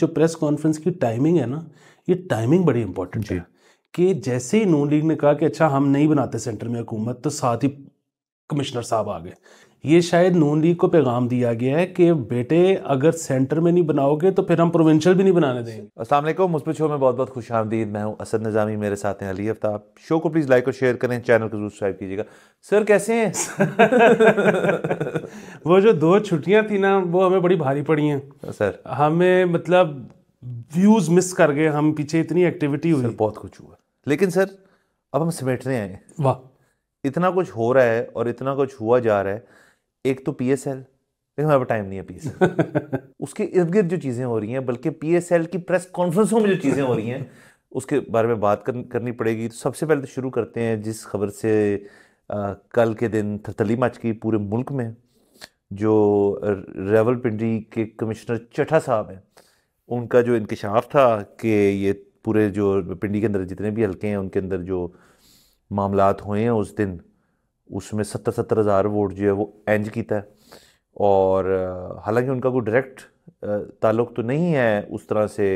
जो press conference की timing है ना ये टाइमिंग बड़ी इंपॉर्टेंट है कि जैसे ही नून लीग ने कहा कि अच्छा हम नहीं बनाते सेंटर में हुकूमत तो साथ ही कमिश्नर साहब आ गए ये शायद नून लीग को पैगाम दिया गया है कि बेटे अगर सेंटर में नहीं बनाओगे तो फिर हम प्रोविंशियल भी नहीं बनाने देंगे असलम पर शो में बहुत बहुत खुश आमदीद मैं हूँ असद नजामी मेरे साथ हैं अली अफ्ताब शो को प्लीज़ लाइक और शेयर करें चैनल को जरूर सब्सक्राइब कीजिएगा सर कैसे हैं वो जो दो छुट्टियाँ थी ना वो हमें बड़ी भारी पड़ी हैं सर हमें मतलब व्यूज़ मिस कर गए हम पीछे इतनी एक्टिविटी हुई बहुत कुछ हुआ लेकिन सर अब हम समेटने आए वाह इतना कुछ हो रहा है और इतना कुछ हुआ जा रहा है एक तो पी एस एल लेकिन हमारे टाइम नहीं है पी एस एल उसके इर्द गिर्द जो चीज़ें हो रही हैं बल्कि पी एस एल की प्रेस कॉन्फ्रेंसों में जो चीज़ें हो रही हैं उसके बारे में बात कर, करनी पड़ेगी तो सबसे पहले तो शुरू करते हैं जिस खबर से आ, कल के दिन थरथली मच गई पूरे मुल्क में जो रेवल पिंडी के कमिश्नर चटा साहब हैं उनका जो इंकशाफ था कि ये पूरे जो पिंडी के अंदर जितने भी हल्के हैं उनके अंदर जो मामला हुए हैं उस दिन उसमें सत्तर सत्तर हज़ार वोट जो है वो एंज कीता है और हालांकि उनका कोई डायरेक्ट ताल्लुक तो नहीं है उस तरह से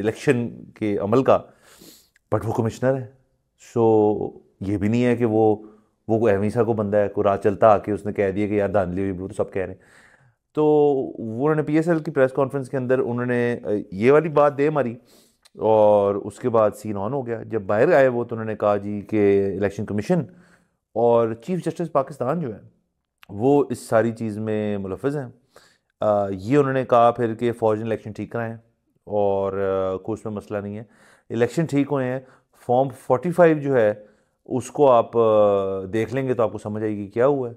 इलेक्शन के अमल का बट वो कमिश्नर है सो ये भी नहीं है कि वो वो कोई अहमीसा को बंदा है कोई राह चलता आके उसने कह दिया कि यार धांधली हुई तो सब कह रहे हैं तो उन्होंने पी की प्रेस कॉन्फ्रेंस के अंदर उन्होंने ये वाली बात दे मारी और उसके बाद सीन ऑन हो गया जब बाहर आए वो तो उन्होंने कहा जी कि इलेक्शन कमीशन और चीफ जस्टिस पाकिस्तान जो है वो इस सारी चीज़ में मुलफ़ हैं आ, ये उन्होंने कहा फिर कि फ़ौज ने इलेक्शन ठीक कराएँ और कोई उसमें मसला नहीं है इलेक्शन ठीक हुए हैं फॉर्म 45 जो है उसको आप देख लेंगे तो आपको समझ आएगी क्या हुआ है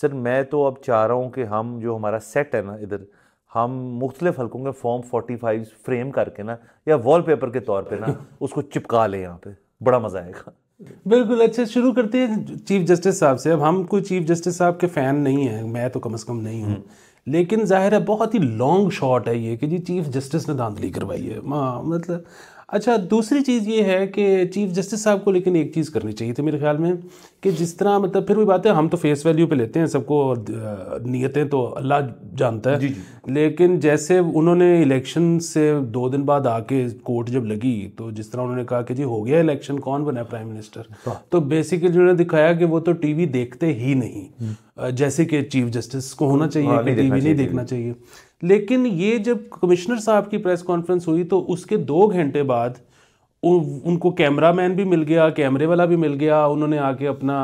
सर मैं तो अब चाह रहा हूँ कि हम जो हमारा सेट है ना इधर हम मुख्तलिफ हल्कों के फॉर्म 45 फ्रेम करके ना या वॉलपेपर के तौर पे ना उसको चिपका लें यहाँ पे बड़ा मज़ा आएगा बिल्कुल अच्छा शुरू करते हैं चीफ जस्टिस साहब से अब हम कोई चीफ जस्टिस साहब के फ़ैन नहीं है मैं तो कम से कम नहीं हूँ हम्म। लेकिन जाहिर है बहुत ही लॉन्ग शॉट है ये कि जी चीफ जस्टिस ने धांधली करवाई है मतलब अच्छा दूसरी चीज़ ये है कि चीफ जस्टिस साहब को लेकिन एक चीज़ करनी चाहिए थी मेरे ख्याल में कि जिस तरह मतलब फिर भी बात है हम तो फेस वैल्यू पे लेते हैं सबको नीयतें तो अल्लाह जानता है जी जी। लेकिन जैसे उन्होंने इलेक्शन से दो दिन बाद आके कोर्ट जब लगी तो जिस तरह उन्होंने कहा कि जी हो गया इलेक्शन कौन बना प्राइम मिनिस्टर तो बेसिकली उन्होंने दिखाया कि वो तो टीवी देखते ही नहीं हम्म। जैसे कि चीफ जस्टिस को होना हाँ, चाहिए टीवी नहीं देखना चाहिए लेकिन ये जब कमिश्नर साहब की प्रेस कॉन्फ्रेंस हुई तो उसके दो घंटे बाद उनको कैमरा मैन भी मिल गया कैमरे वाला भी मिल गया उन्होंने आके अपना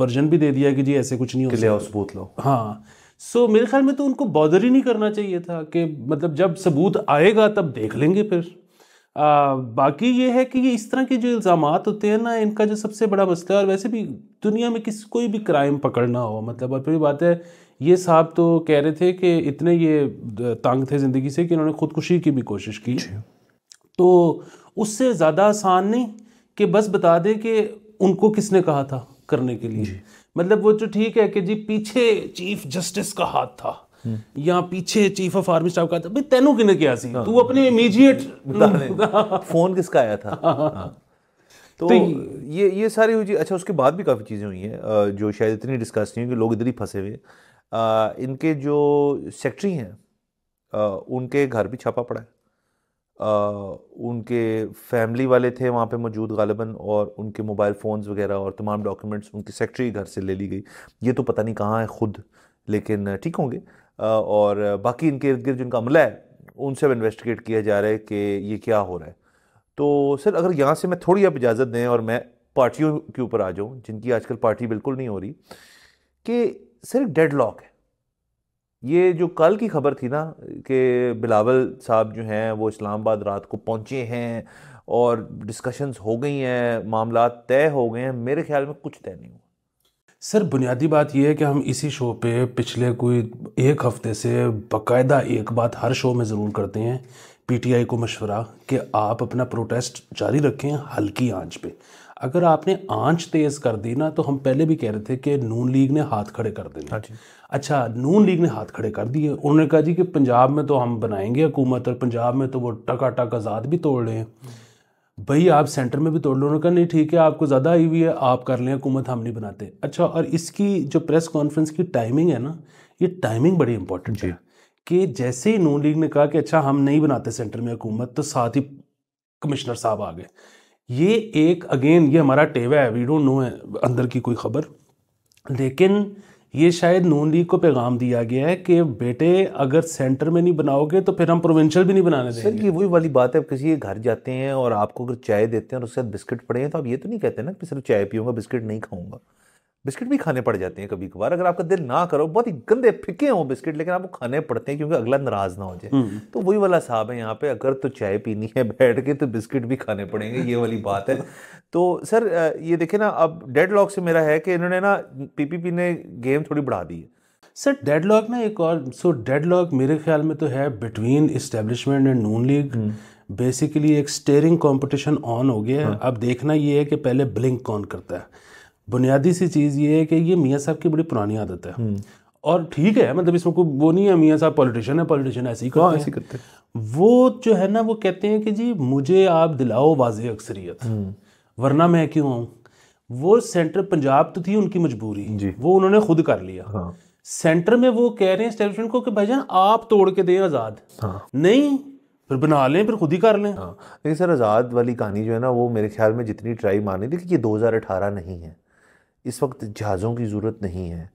वर्जन भी दे दिया कि जी ऐसे कुछ नहीं हो गया सबूत लो हाँ सो so, मेरे ख्याल में तो उनको बॉदर ही नहीं करना चाहिए था कि मतलब जब सबूत आएगा तब देख लेंगे फिर आ, बाकी ये है कि ये इस तरह के जो इल्ज़ाम होते हैं ना इनका जो सबसे बड़ा मसला है और वैसे भी दुनिया में किसी कोई भी क्राइम पकड़ना हो मतलब और फिर बात है ये साहब तो कह रहे थे कि इतने ये तंग थे ज़िंदगी से कि इन्होंने खुदकुशी की भी कोशिश की तो उससे ज़्यादा आसान नहीं कि बस बता दें कि उनको किसने कहा था करने के लिए मतलब वो जो तो ठीक है कि जी पीछे चीफ जस्टिस का हाथ था हम्म। या पीछे चीफ ऑफ आर्मी स्टाफ का था भाई तेनों किने क्या सी हाँ। तू अपने इमीजिएट हाँ। फोन किसका आया था हाँ। तो, तो ये ये सारी हुई अच्छा उसके बाद भी काफ़ी चीज़ें हुई हैं जो शायद इतनी डिस्कस नहीं हुई कि लोग इधर ही फंसे हुए इनके जो सेक्रेटरी हैं उनके घर भी छापा पड़ा है उनके फैमिली वाले थे वहाँ पे मौजूद गालिबा और उनके मोबाइल फ़ोन्स वगैरह और तमाम डॉक्यूमेंट्स उनके सेक्रेटरी घर से ले ली गई ये तो पता नहीं कहाँ है ख़ुद लेकिन ठीक होंगे और बाकी इनके इर्द गिर्द जिनका अमला है उनसे अब इन्वेस्टिगेट किया जा रहा है कि ये क्या हो रहा है तो सर अगर यहाँ से मैं थोड़ी आप इजाज़त दें और मैं पार्टियों के ऊपर आ जाऊँ जिनकी आजकल पार्टी बिल्कुल नहीं हो रही कि सिर्फ लॉक है ये जो कल की खबर थी ना कि बिलावल साहब जो हैं वो इस्लामाबाद रात को पहुँचे हैं और डिस्कशंस हो गई हैं मामला तय हो गए हैं मेरे ख्याल में कुछ तय नहीं हुआ सर बुनियादी बात यह है कि हम इसी शो पे पिछले कोई एक हफ्ते से बकायदा एक बात हर शो में ज़रूर करते हैं पीटीआई को मशवरा कि आप अपना प्रोटेस्ट जारी रखें हल्की आंच पे अगर आपने आंच तेज़ कर दी ना तो हम पहले भी कह रहे थे कि नून लीग ने हाथ खड़े कर देने हाँ अच्छा नून लीग ने हाथ खड़े कर दिए उन्होंने कहा जी कि पंजाब में तो हम बनाएंगे हुकूमत और पंजाब में तो वो टका टक आज़ाद भी तोड़ रहे हैं भाई आप सेंटर में भी तोड़ लो उन्होंने कहा नहीं ठीक है आपको ज़्यादा आई हुई है आप कर लें हुकूमत हम नहीं बनाते अच्छा और इसकी जो प्रेस कॉन्फ्रेंस की टाइमिंग है ना ये टाइमिंग बड़ी इंपॉर्टेंट है कि जैसे ही नून लीग ने कहा कि अच्छा हम नहीं बनाते सेंटर में हुकूमत तो साथ ही कमिश्नर साहब आ गए ये एक अगेन ये हमारा टेवा है वी डोंट नो है अंदर की कोई खबर लेकिन ये शायद नून लीग को पैगाम दिया गया है कि बेटे अगर सेंटर में नहीं बनाओगे तो फिर हम प्रोविंशियल भी नहीं बनाने देंगे सर ये वही वाली बात है आप किसी के घर जाते हैं और आपको अगर चाय देते हैं और उसके साथ बिस्किट पड़े हैं तो आप ये तो नहीं कहते ना कि सिर्फ चाय पीऊँगा बिस्किट नहीं खाऊँगा बिस्किट भी खाने पड़ जाते हैं कभी कभार अगर आपका दिल ना करो बहुत ही गंदे फिके हो बिस्किट लेकिन आपको खाने पड़ते हैं क्योंकि अगला नाराज ना हो जाए हम्म। तो वही वाला साहब है यहाँ पे अगर तो चाय पीनी है बैठ के तो बिस्किट भी खाने पड़ेंगे ये वाली बात है तो सर ये देखे ना अब डेड लॉक से मेरा है कि इन्होंने ना पीपीपी ने गेम थोड़ी बढ़ा दी है सर डेड लॉक में एक और सो डेड लॉक मेरे ख्याल में तो है between establishment and Noon League hmm. Basically एक स्टेयरिंग कंपटीशन ऑन हो गया है हाँ। अब देखना ये है कि पहले ब्लिंक कौन करता है बुनियादी सी चीज़ ये है कि ये मियाँ साहब की बड़ी पुरानी आदत है हम्म। और ठीक है मतलब इसमें कोई वो नहीं है मियाँ साहब पॉलिटिशियन है पॉलिटिशियन ऐसे ही हाँ, करते ऐसे वो जो है ना वो कहते हैं कि जी मुझे आप दिलाओ वाज अक्सरियत हम्म। वरना मैं क्यों आऊँ वो सेंटर पंजाब तो थी उनकी मजबूरी वो उन्होंने खुद कर लिया हाँ। सेंटर में वो कह रहे हैं को कि भाईजान आप तोड़ के दें आज़ाद हाँ। नहीं फिर बना लें फिर खुद ही कर लें हाँ लेकिन सर आज़ाद वाली कहानी जो है ना वो मेरे ख्याल में जितनी ट्राई मानी थी कि ये 2018 नहीं है इस वक्त जहाज़ों की ज़रूरत नहीं है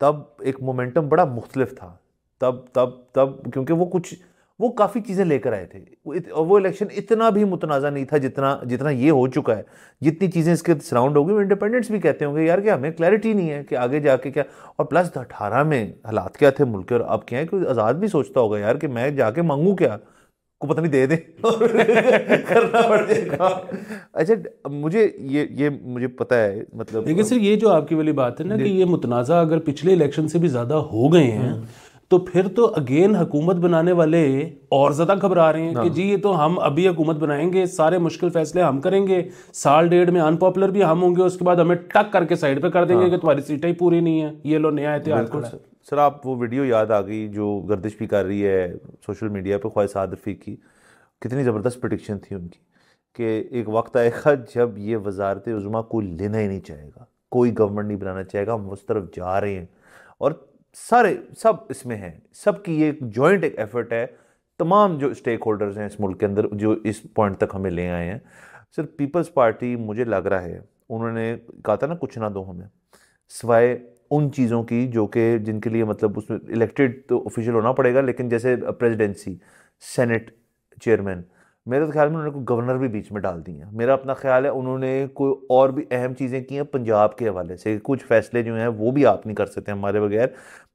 तब एक मोमेंटम बड़ा मुख्तलिफ था तब तब तब क्योंकि वो कुछ वो काफ़ी चीज़ें लेकर आए थे वो वो इलेक्शन इतना भी मुतनाज़ा नहीं था जितना जितना ये हो चुका है जितनी चीज़ें इसके सराउंड होगी वो इंडिपेंडेंट्स भी कहते होंगे यार कि हमें क्लैरिटी नहीं है कि आगे जाके क्या और प्लस अठारह में हालात क्या थे मुल्क और अब क्या है कि आज़ाद भी सोचता होगा यार कि मैं जाके मांगूँ क्या को पता नहीं दे दे करना पड़ेगा अच्छा मुझे ये ये मुझे पता है मतलब देखिए सर ये जो आपकी वाली बात है ना कि ये मुतनाज़ा अगर पिछले इलेक्शन से भी ज़्यादा हो गए हैं हम्म। तो फिर तो अगेन हुकूमत बनाने वाले और ज़्यादा घबरा रहे हैं कि हाँ। जी ये तो हम अभी हुकूमत बनाएंगे सारे मुश्किल फैसले हम करेंगे साल डेढ़ में अनपॉपुलर भी हम होंगे उसके बाद हमें टक करके साइड पे कर देंगे हाँ। कि तुम्हारी सीटें ही पूरी नहीं है ये लो नया एहतियात सर आप वो वीडियो याद आ गई जो गर्दिश भी कर रही है सोशल मीडिया पे ख्वाहिश आदफी की कितनी ज़बरदस्त प्रडिक्शन थी उनकी कि एक वक्त आएगा जब ये वजारत उज़मा को लेना ही नहीं चाहेगा कोई गवर्नमेंट नहीं बनाना चाहेगा हम उस तरफ जा रहे हैं और सारे सब इसमें हैं सब की ये एक जॉइंट एक एफर्ट है तमाम जो स्टेक होल्डर्स हैं इस मुल्क के अंदर जो इस पॉइंट तक हमें ले आए हैं सर पीपल्स पार्टी मुझे लग रहा है उन्होंने कहा था ना कुछ ना दो हमें सिवाय उन चीज़ों की जो कि जिनके लिए मतलब उसमें इलेक्टेड तो ऑफिशियल होना पड़ेगा लेकिन जैसे प्रेसिडेंसी सेनेट चेयरमैन मेरे तो ख्याल में उन्होंने गवर्नर भी बीच में डाल दिए हैं मेरा अपना ख्याल है उन्होंने कोई और भी अहम चीज़ें की हैं पंजाब के हवाले से कुछ फैसले जो हैं वो भी आप नहीं कर सकते हमारे बगैर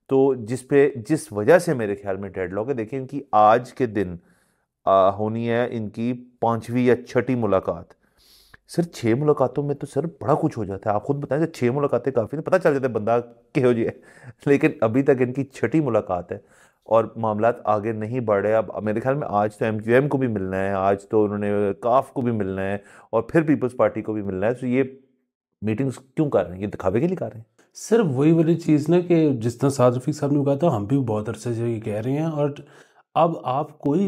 तो जिस पे जिस वजह से मेरे ख्याल में डेड लॉक है देखिए इनकी आज के दिन आ, होनी है इनकी पाँचवीं या छठी मुलाकात सर छः मुलाकातों में तो सर बड़ा कुछ हो जाता है आप खुद बताएं सर छः मुलाकातें काफ़ी पता चल जाता है बंदा क्यों जी है लेकिन अभी तक इनकी छठी मुलाकात है और मामला आगे नहीं बढ़ रहे अब मेरे ख्याल में आज तो एम को भी मिलना है आज तो उन्होंने काफ को भी मिलना है और फिर पीपल्स पार्टी को भी मिलना है तो ये मीटिंग्स क्यों कर रहे हैं ये दिखावे के लिए कर रहे हैं सर वही वाली चीज़ ना कि जिस तरह साद रफीक साहब ने कहा था हम भी बहुत अरसे से ये कह रहे हैं और अब आप कोई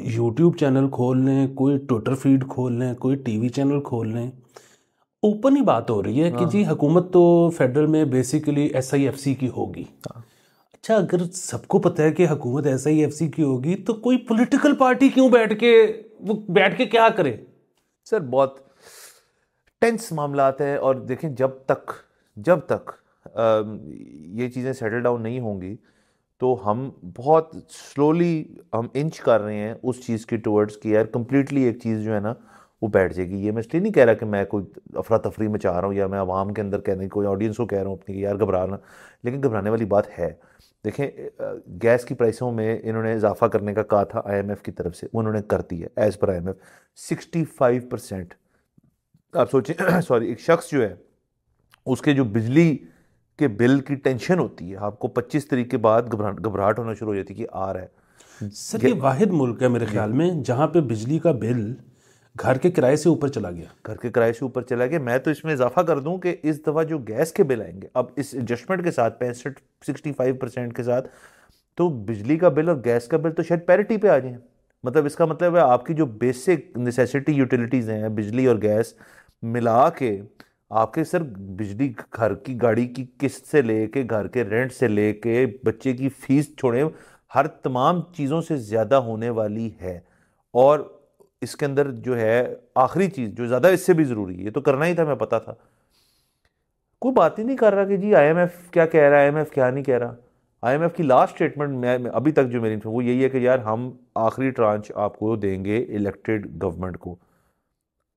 यूट्यूब चैनल खोल लें कोई ट्विटर फीड खोल लें कोई टीवी चैनल खोल लें ओपन ही बात हो रही है कि हाँ। जी हुकूमत तो फेडरल में basically S I F C की होगी हाँ। अच्छा अगर सबको पता है कि हुकूमत एस आई एफ सी की होगी तो कोई पॉलिटिकल पार्टी क्यों बैठ के वो बैठ के क्या करे सर बहुत टेंस मामला हैं और देखें जब तक जब तक आ, ये चीज़ें सेटल डाउन नहीं होंगी तो हम बहुत स्लोली हम इंच कर रहे हैं उस चीज़ की टुवर्ड्स की यार कम्प्लीटली एक चीज़ जो है ना वो बैठ जाएगी ये मैं इसलिए नहीं कह रहा कि मैं कोई अफरा तफरी में चाह रहा हूँ या मैं आवाम के अंदर कहने कोई ऑडियंस को कह रहा हूँ अपनी यार घबराना लेकिन घबराने वाली बात है देखें गैस की प्राइसों में इन्होंने इजाफा करने का कहा था आई की तरफ से उन्होंने कर दिया है as per I M F sixty five percent आप सोचें सॉरी एक शख्स जो है उसके जो बिजली के बिल की टेंशन होती है आपको 25 तरीक के बाद घबराहट घबराहट होना शुरू हो जाती है कि आ रहा है सर ये वाहिद मुल्क है मेरे ख्याल में जहाँ पे बिजली का बिल घर के किराए से ऊपर चला गया घर के किराए से ऊपर चला गया मैं तो इसमें इजाफा कर दूं कि इस दफ़ा जो गैस के बिल आएंगे अब इस एडजस्टमेंट के साथ पैंसठ सिक्सटी फाइव परसेंट के साथ तो बिजली का बिल और गैस का बिल तो शायद पैरिटी पे आ जाए मतलब इसका मतलब है आपकी जो बेसिक नेसेसिटी यूटिलिटीज़ हैं बिजली और गैस मिला के आपके सर बिजली घर की गाड़ी की किस्त से लेके घर के रेंट से लेके बच्चे की फीस छोड़े हर तमाम चीज़ों से ज़्यादा होने वाली है और इसके अंदर जो है आखिरी चीज़ जो ज़्यादा इससे भी ज़रूरी है ये तो करना ही था मैं पता था कोई बात ही नहीं कर रहा कि जी आईएमएफ क्या कह रहा है आईएमएफ क्या नहीं कह रहा आईएमएफ की लास्ट स्टेटमेंट मैं अभी तक जो मेरी वो यही है कि यार हम आखिरी ट्रांच आपको देंगे इलेक्टेड गवर्नमेंट को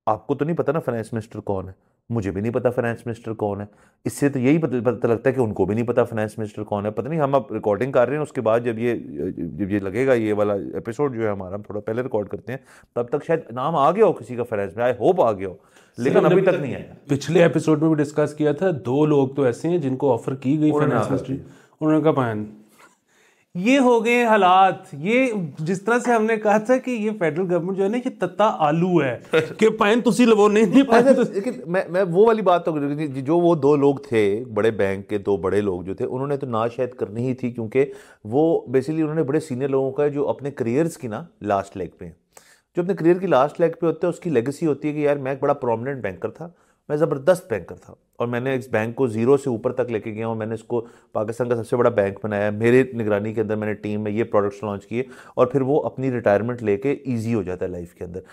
आपको तो नहीं पता ना फाइनेंस मिनिस्टर कौन है मुझे भी नहीं पता फाइनेंस मिनिस्टर कौन है इससे तो यही पता लगता है कि उनको भी नहीं पता फाइनेंस मिनिस्टर कौन है पता नहीं हम अब रिकॉर्डिंग कर रहे हैं उसके बाद जब ये जब ये लगेगा ये वाला एपिसोड जो है हमारा हम थोड़ा पहले रिकॉर्ड करते हैं तब तक शायद नाम आ गया हो किसी का फाइनेंस में आई होप आ गया हो लेकिन अभी अभी तक तो नहीं आया पिछले एपिसोड में भी डिस्कस किया था दो लोग तो ऐसे हैं जिनको ऑफर की गई फाइनेंस मिनिस्ट्री उन्होंने कहा ये हो गए हालात ये जिस तरह से हमने कहा था कि ये फेडरल गवर्नमेंट जो है ना ये तत्ता आलू है कि पैन तुसी लवो नहीं नहीं पैन अच्छा, लेकिन मैं मैं वो वाली बात तो जो वो दो लोग थे बड़े बैंक के दो बड़े लोग जो थे उन्होंने तो ना शायद करनी ही थी क्योंकि वो बेसिकली उन्होंने बड़े सीनियर लोगों का जो अपने करियर्स की ना लास्ट लेग पे जो अपने करियर की लास्ट लेग पे होते हैं उसकी लेगेसी होती है कि यार मैं एक बड़ा प्रोमिनेंट बैंकर था मैं ज़बरदस्त बैंकर था और मैंने इस बैंक को ज़ीरो से ऊपर तक लेके गया हूँ मैंने इसको पाकिस्तान का सबसे बड़ा बैंक बनाया मेरे निगरानी के अंदर मैंने टीम में ये प्रोडक्ट्स लॉन्च किए और फिर वो अपनी रिटायरमेंट लेके ईजी हो जाता है लाइफ के अंदर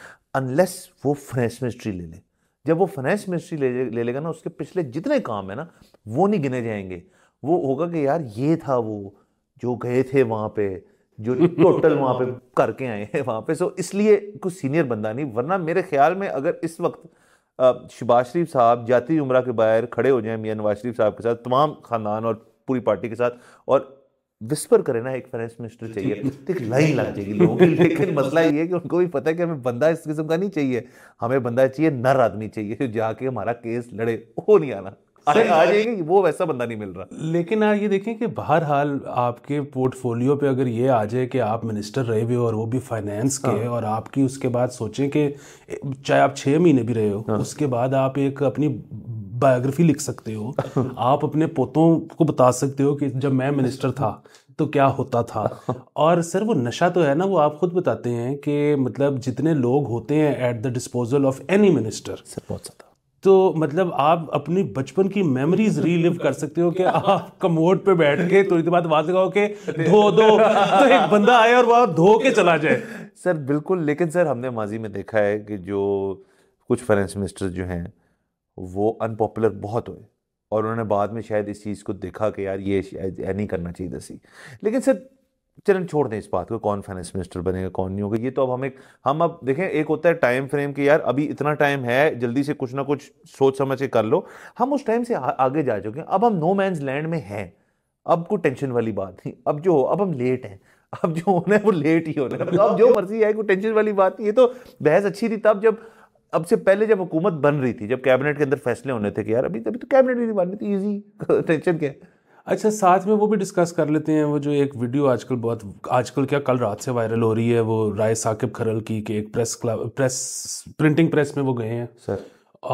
अनलेस वो फाइनेंस मिनिस्ट्री ले लें जब वो फाइनेंस मिनिस्ट्री ले ले लेगा ना उसके पिछले जितने काम है ना वो नहीं गिने जाएंगे वो होगा कि यार ये था वो जो गए थे वहाँ पर जो टोटल वहाँ पे करके आए हैं वहाँ पे सो इसलिए कुछ सीनियर बंदा नहीं वरना मेरे ख्याल में अगर इस वक्त शबाज शरीफ साहब जाती उम्र के बाहर खड़े हो जाएं मियाँ नवाज शरीफ साहब के साथ तमाम खानदान और पूरी पार्टी के साथ और विस्पर करे ना एक फाइनेंस मिनिस्टर चाहिए लाइन लग जाएगी लोगों की लेकिन मसला ये है कि उनको भी पता है कि हमें बंदा इस किस्म का नहीं चाहिए हमें बंदा चाहिए नर आदमी चाहिए जो जाके हमारा केस लड़े वो नहीं आना अरे आ जाएगी वो वैसा बंदा नहीं मिल रहा लेकिन ये देखें कि बहर हाल आपके पोर्टफोलियो पे अगर ये आ जाए कि आप मिनिस्टर रहे हुए और वो भी फाइनेंस के हाँ। और आपकी उसके बाद सोचें कि चाहे आप छः महीने भी रहे हो हाँ। उसके बाद आप एक अपनी बायोग्राफी लिख सकते हो आप अपने पोतों को बता सकते हो कि जब मैं मिनिस्टर था तो क्या होता था और सर वो नशा तो है ना वो आप खुद बताते हैं कि मतलब जितने लोग होते हैं at the disposal of any minister sir बहुत ज़्यादा तो मतलब आप अपनी बचपन की मेमोरीज रीलिव कर सकते हो कि आप कमोड पे बैठ के थोड़ी देर बाद आवाज लगाओ कि धो दो तो एक बंदा आए और वहां धो के चला जाए सर बिल्कुल लेकिन सर हमने माजी में देखा है कि जो कुछ फाइनेंस मिनिस्टर जो हैं वो अनपॉपुलर बहुत हुए और उन्होंने बाद में शायद इस चीज़ को देखा कि यार ये शायद नहीं करना चाहिए सी लेकिन सर चलन छोड़ दें इस बात को कौन फाइनेंस मिनिस्टर बनेगा कौन नहीं होगा ये तो अब हम एक हम अब देखें एक होता है टाइम फ्रेम कि यार अभी इतना टाइम है जल्दी से कुछ ना कुछ सोच समझ के कर लो हम उस टाइम से आगे जा चुके हैं अब हम नो मैंस लैंड में हैं अब कोई टेंशन वाली बात नहीं अब जो अब हम लेट हैं अब जो होना है वो लेट ही होना है मतलब अब जो मर्जी है कोई टेंशन वाली बात नहीं ये तो बहस अच्छी थी तब जब अब से पहले जब हुकूमत बन रही थी जब कैबिनेट के अंदर फैसले होने थे कि यार अभी तभी तो कैबिनेट नहीं बन रही थी ईजी टेंशन क्या है अच्छा साथ में वो भी डिस्कस कर लेते हैं वो जो एक वीडियो आजकल बहुत आजकल क्या कल रात से वायरल हो रही है वो राय साकिब खरल की कि एक press club press printing press में वो गए हैं सर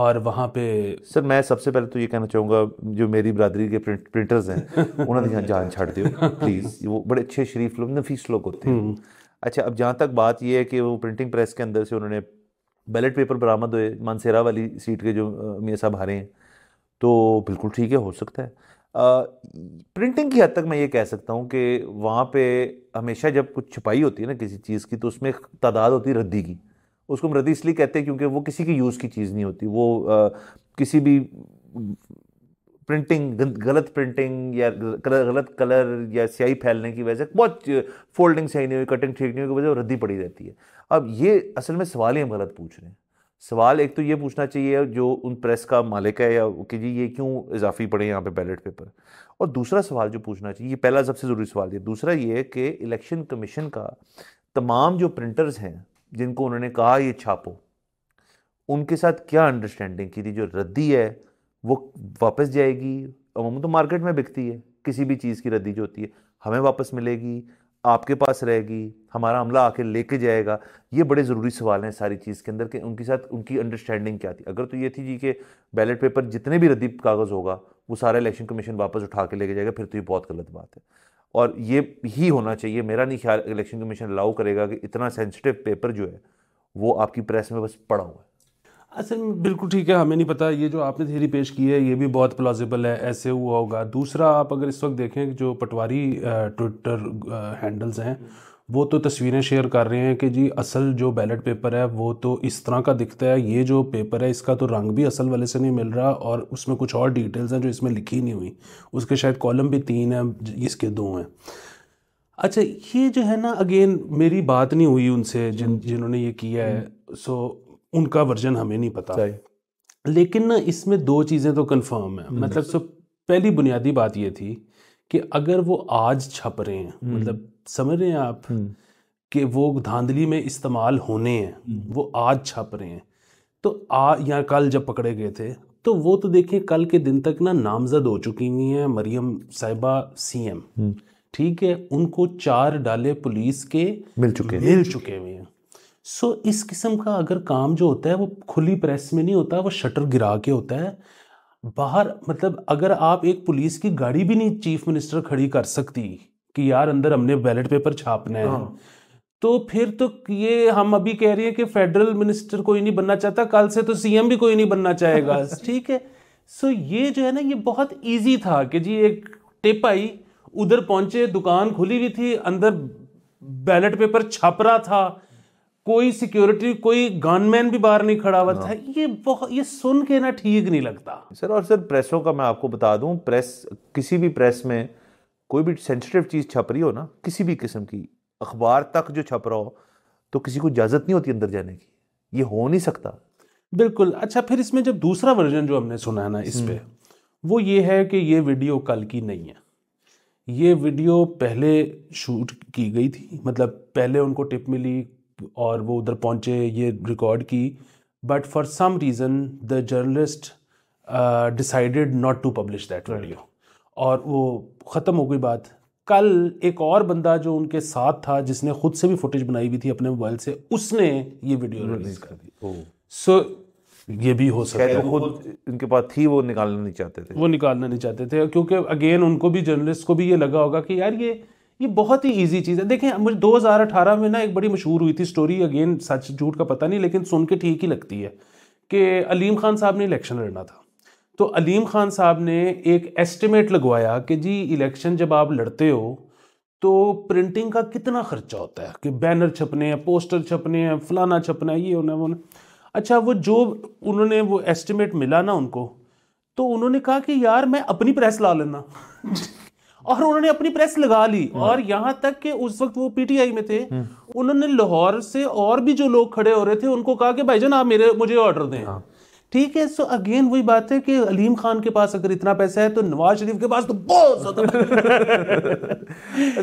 और वहाँ पे सर मैं सबसे पहले तो ये कहना चाहूँगा जो मेरी बरदरी के प्रिंट प्रिंटर्स हैं उन्होंने यहाँ जान छाड़ दियो प्लीज़ वो बड़े अच्छे शरीफ लोग नफीस लोग होते हैं हम्म। अच्छा अब जहाँ तक बात ये है कि वो प्रिंटिंग प्रेस के अंदर से उन्होंने बैलेट पेपर बरामद हुए मानसेरा वाली सीट के जो मियाँ साहब हारे हैं तो बिल्कुल ठीक है हो सकता है प्रिंटिंग की हद तक मैं ये कह सकता हूँ कि वहाँ पे हमेशा जब कुछ छुपाई होती है ना किसी चीज़ की तो उसमें तादाद होती है रद्दी की उसको हम रद्दी इसलिए कहते हैं क्योंकि वो किसी की यूज़ की चीज़ नहीं होती वो आ, किसी भी प्रिंटिंग गलत प्रिंटिंग या गलत कलर या स्याही फैलने की वजह से बहुत फोल्डिंग सही नहीं हुई कटिंग ठीक नहीं हुई की वजह रद्दी पड़ी रहती है अब ये असल में सवाल ही हम गलत पूछ रहे हैं सवाल एक तो ये पूछना चाहिए जो उन प्रेस का मालिक है या कि जी ये क्यों इजाफी पड़े यहाँ पे बैलेट पेपर और दूसरा सवाल जो पूछना चाहिए ये पहला सबसे ज़रूरी सवाल ये दूसरा ये कि इलेक्शन कमीशन का तमाम जो प्रिंटर्स हैं जिनको उन्होंने कहा ये छापो उनके साथ क्या अंडरस्टैंडिंग की थी जो रद्दी है वो वापस जाएगी अमूमन तो मार्केट में बिकती है किसी भी चीज़ की रद्दी जो होती है हमें वापस मिलेगी आपके पास रहेगी हमारा हमला आके लेके जाएगा ये बड़े ज़रूरी सवाल हैं सारी चीज़ के अंदर कि उनके साथ उनकी अंडरस्टैंडिंग क्या थी अगर तो ये थी जी कि बैलेट पेपर जितने भी रदीप कागज़ होगा वो सारा इलेक्शन कमीशन वापस उठा के लेके जाएगा फिर तो ये बहुत गलत बात है और ये ही होना चाहिए मेरा नहीं ख्याल इलेक्शन कमीशन अलाउ करेगा कि इतना सेंसिटिव पेपर जो है वो आपकी प्रेस में बस पड़ा हुआ है असल में बिल्कुल ठीक है हमें नहीं पता ये जो आपने थ्योरी पेश की है ये भी बहुत प्लॉजिबल है ऐसे हुआ होगा दूसरा आप अगर इस वक्त देखें जो पटवारी ट्विटर हैंडल्स हैं वो तो तस्वीरें शेयर कर रहे हैं कि जी असल जो बैलेट पेपर है वो तो इस तरह का दिखता है ये जो पेपर है इसका तो रंग भी असल वाले से नहीं मिल रहा और उसमें कुछ और डिटेल्स हैं जो इसमें लिखी नहीं हुई उसके शायद कॉलम भी तीन हैं इसके दो हैं अच्छा ये जो है ना अगेन मेरी बात नहीं हुई उनसे जिन जिन्होंने ये किया है सो हम्म। उनका वर्जन हमें नहीं पता लेकिन ना इसमें दो चीज़ें तो कंफर्म हम्म। है मतलब सो पहली बुनियादी बात यह थी कि अगर वो आज छप रहे हैं हम्म। मतलब समझ रहे हैं आप हम्म। कि वो धांधली में इस्तेमाल होने हैं वो आज छप रहे हैं तो आ या कल जब पकड़े गए थे तो वो तो देखें कल के दिन तक ना नामजद हो चुकी हुई हैं मरियम साहिबा सीएम ठीक है उनको चार डाले पुलिस के मिल चुके मिल चुके हुए हैं सो so, इस किस्म का अगर काम जो होता है वो खुली प्रेस में नहीं होता वो शटर गिरा के होता है बाहर मतलब अगर आप एक पुलिस की गाड़ी भी नहीं चीफ मिनिस्टर खड़ी कर सकती कि यार अंदर हमने बैलेट पेपर छापना है हाँ। तो फिर तो ये हम अभी कह रहे हैं कि फेडरल मिनिस्टर कोई नहीं बनना चाहता कल से तो सीएम भी कोई नहीं बनना चाहेगा ठीक है सो so, ये जो है ना ये बहुत इजी था कि जी एक टिप आई उधर पहुंचे दुकान खुली हुई थी अंदर बैलेट पेपर छप रहा था कोई सिक्योरिटी कोई गनमैन भी बाहर नहीं खड़ा हुआ हाँ। था ये बहुत ये सुन के ना ठीक नहीं लगता सर और सर प्रेसों का मैं आपको बता दूं प्रेस किसी भी प्रेस में कोई भी सेंसिटिव चीज़ छप रही हो ना किसी भी किस्म की अखबार तक जो छप रहा हो तो किसी को इजाज़त नहीं होती अंदर जाने की ये हो नहीं सकता बिल्कुल अच्छा फिर इसमें जब दूसरा वर्जन जो हमने सुना है ना इस पर हम्म। वो ये है कि ये वीडियो कल की नहीं है ये वीडियो पहले शूट की गई थी मतलब पहले उनको टिप मिली और वो उधर पहुँचे ये रिकॉर्ड की but for some reason the journalist decided not to publish that video और वो ख़त्म हो गई बात कल एक और बंदा जो उनके साथ था जिसने खुद से भी फुटेज बनाई हुई थी अपने मोबाइल से उसने ये वीडियो रिलीज़ कर दी सो ये भी हो सकता है खुद इनके पास थी वो निकालना नहीं चाहते थे वो निकालना नहीं चाहते थे क्योंकि अगेन उनको भी जर्नलिस्ट को भी ये लगा होगा कि यार ये ये बहुत ही ईजी चीज़ है देखें मुझे 2018 में ना एक बड़ी मशहूर हुई थी स्टोरी अगेन सच झूठ का पता नहीं लेकिन सुन के ठीक ही लगती है कि अलीम खान साहब ने इलेक्शन लड़ना था तो अलीम खान साहब ने एक एस्टिमेट लगवाया कि जी इलेक्शन जब आप लड़ते हो तो प्रिंटिंग का कितना खर्चा होता है कि बैनर छपने हैं पोस्टर छपने हैं फलाना छपना है ये होना वो अच्छा वो जो उन्होंने वो एस्टिमेट मिला ना उनको तो उन्होंने कहा कि यार मैं अपनी प्रेस ला लेना और उन्होंने अपनी प्रेस लगा ली हाँ। और यहाँ तक कि उस वक्त वो पीटीआई में थे हाँ। उन्होंने लाहौर से और भी जो लोग खड़े हो रहे थे उनको कहा कि भाईजान आप मेरे मुझे ऑर्डर दें हाँ। ठीक है सो अगेन वही बात है कि अलीम खान के पास अगर इतना पैसा है तो नवाज शरीफ के पास तो बहुत ज्यादा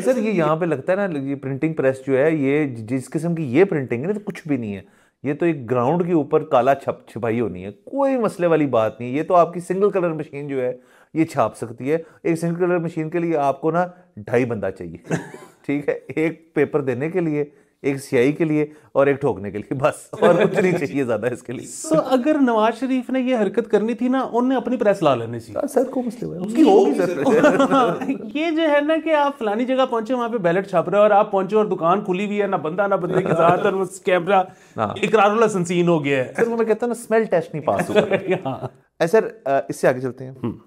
सर ये यहाँ पे लगता है ना ये प्रिंटिंग प्रेस जो है ये जिस किस्म की ये प्रिंटिंग है ना तो कुछ भी नहीं है ये तो एक ग्राउंड के ऊपर काला छप छिपाई होनी है कोई मसले वाली बात नहीं ये तो आपकी सिंगल कलर मशीन जो है ये छाप सकती है एक सिंगल कलर मशीन के लिए आपको ना ढाई बंदा चाहिए ठीक है एक पेपर देने के लिए एक सियाई के लिए और एक ठोकने के लिए बस और कुछ नहीं चाहिए ज्यादा इसके लिए सो so, अगर नवाज शरीफ ने ये हरकत करनी थी ना उन्हें अपनी प्रेस ला लेनी चाहिए हाँ, सर को मुस्लिम है उसकी होगी सर हाँ, ये जो है ना कि आप फलानी जगह पहुंचे वहां पे बैलेट छाप रहे हो और आप पहुंचे और दुकान खुली हुई है ना बंदा ना बंदे के साथ और वो कैमरा हाँ। इकरारुल्ला सीन हो गया है सर मैं कहता हूं ना स्मेल टेस्ट नहीं पास हुआ सर इससे आगे चलते हैं हम्म।